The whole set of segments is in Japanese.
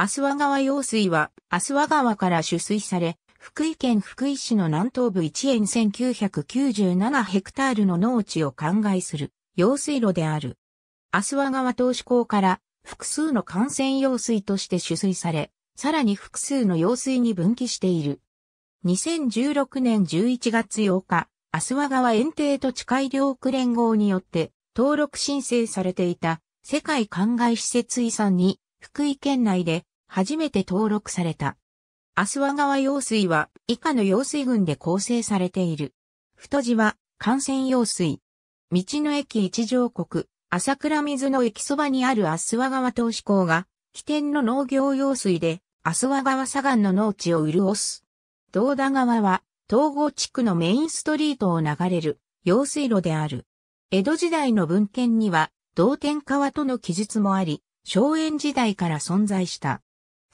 アスワ川用水は、アスワ川から取水され、福井県福井市の南東部1円1997ヘクタールの農地を灌漑する用水路である。アスワ川投資港から複数の幹線用水として取水され、さらに複数の用水に分岐している。2016年11月8日、アスワ川園庭と地海良区連合によって登録申請されていた世界灌漑施設遺産に福井県内で初めて登録された。アスワ川用水は以下の用水群で構成されている。太字は幹線用水。道の駅一条国、朝倉水の駅そばにあるアスワ川投資港が、起点の農業用水で、アスワ川砂岩の農地を潤す。道田川は、東郷地区のメインストリートを流れる、用水路である。江戸時代の文献には、道天川との記述もあり、荘園時代から存在した。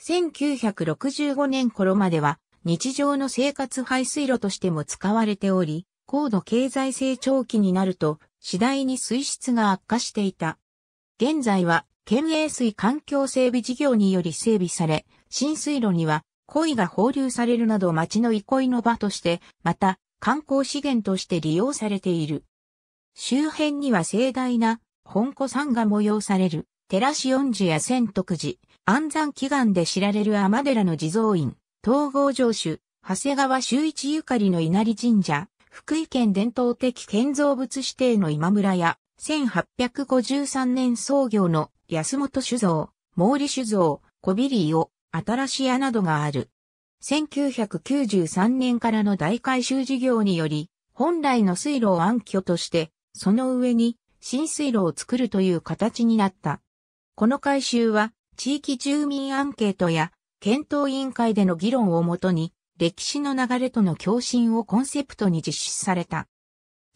1965年頃までは日常の生活排水路としても使われており、高度経済成長期になると次第に水質が悪化していた。現在は県営水環境整備事業により整備され、浸水路には鯉が放流されるなど町の憩いの場として、また観光資源として利用されている。周辺には盛大な本湖山が催される、寺市四寺や千徳寺、安山祈願で知られる天寺の地蔵院、東郷城主、長谷川修一ゆかりの稲荷神社、福井県伝統的建造物指定の今村や、1853年創業の安本酒造、毛利酒造、小ビリオ、新し屋などがある。1993年からの大改修事業により、本来の水路を暗渠として、その上に新水路を作るという形になった。この改修は地域住民アンケートや検討委員会での議論をもとに、歴史の流れとの共振をコンセプトに実施された。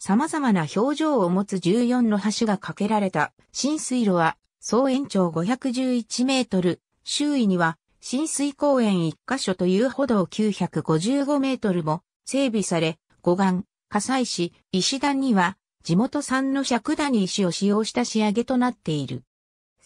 様々な表情を持つ14の橋が架けられた浸水路は総延長511メートル、周囲には浸水公園1カ所という歩道955メートルも整備され、護岸、火災市、石段には地元産の尺谷石を使用した仕上げとなっている。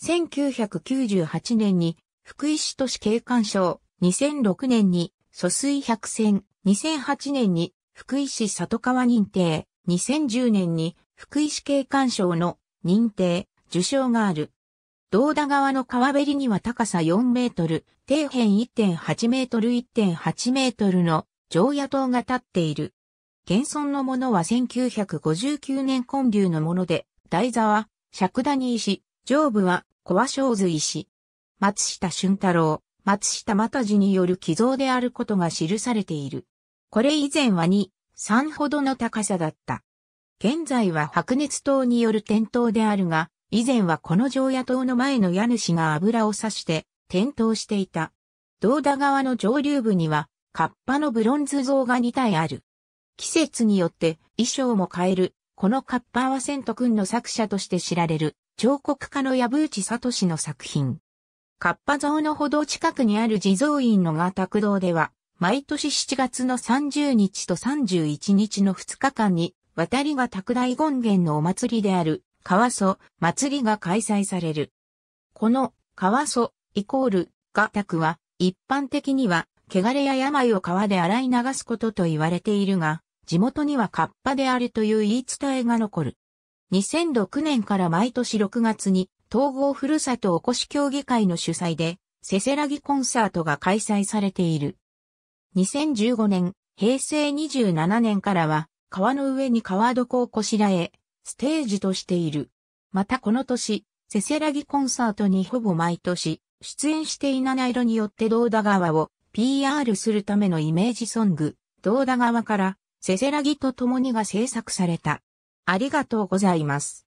1998年に福井市都市景観賞、2006年に疎水百選、2008年に福井市里川認定、2010年に福井市景観賞の認定、受賞がある。道田川の川べりには高さ4メートル、底辺1.8メートル1.8メートルの常夜灯が立っている。現存のものは1959年建立のもので、台座は、尺谷石、上部は小和正髄氏。松下俊太郎、松下又次による寄贈であることが記されている。これ以前は2、3ほどの高さだった。現在は白熱灯による点灯であるが、以前はこの常夜灯の前の家主が油を刺して点灯していた。道田川の上流部には、カッパのブロンズ像が2体ある。季節によって衣装も変える、このカッパは千と君の作者として知られる。彫刻家の藪内聡の作品。カッパ像の歩道近くにある地蔵院のが卓堂では、毎年7月の30日と31日の2日間に、渡りが拓大権現のお祭りである、川祖祭りが開催される。この川祖イコールが卓は、一般的には、汚れや病を川で洗い流すことと言われているが、地元にはカッパであるという言い伝えが残る。2006年から毎年6月に統合ふるさとおこし協議会の主催で、せせらぎコンサートが開催されている。2015年、平成27年からは、川の上に川床をこしらえ、ステージとしている。またこの年、せせらぎコンサートにほぼ毎年、出演していない色によって道田川を PR するためのイメージソング、道田川から、せせらぎと共にが制作された。ありがとうございます。